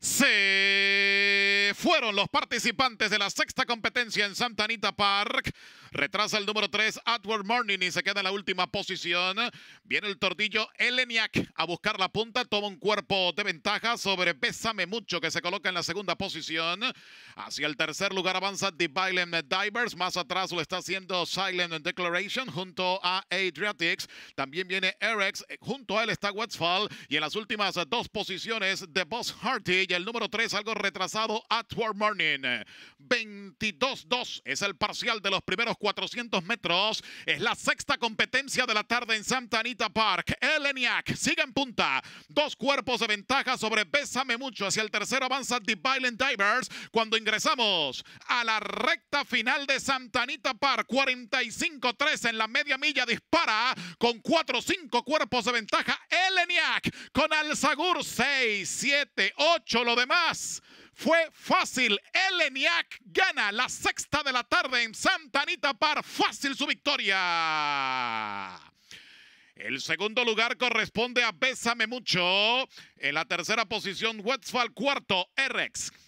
Se fueron los participantes de la sexta competencia en Santa Anita Park. Retrasa el número 3, Atwood Morning, y se queda en la última posición. Viene el tordillo Eleniak a buscar la punta. Toma un cuerpo de ventaja sobre Bésame Mucho, que se coloca en la segunda posición. Hacia el tercer lugar avanza The Violent Divers. Más atrás lo está haciendo Silent Declaration junto a Adriatics. También viene Erex. Junto a él está Westfall. Y en las últimas dos posiciones, The Boss Hardy. Y el número 3, algo retrasado, Atwood Morning. 22-2 es el parcial de los primeros 400 metros. Es la sexta competencia de la tarde en Santa Anita Park. El ENIAC sigue en punta. Dos cuerpos de ventaja sobre Bésame Mucho. Hacia el tercero avanza The Violent Divers. Cuando ingresamos a la recta final de Santa Anita Park, 45-3 en la media milla dispara con 4-5 cuerpos de ventaja. El ENIAC con Alzagur 6, 7, 8. Lo demás fue fácil. El gana la sexta de la tarde en Santa Anita Par. Fácil su victoria. El segundo lugar corresponde a Bésame Mucho. En la tercera posición, Westfall. Cuarto, RX.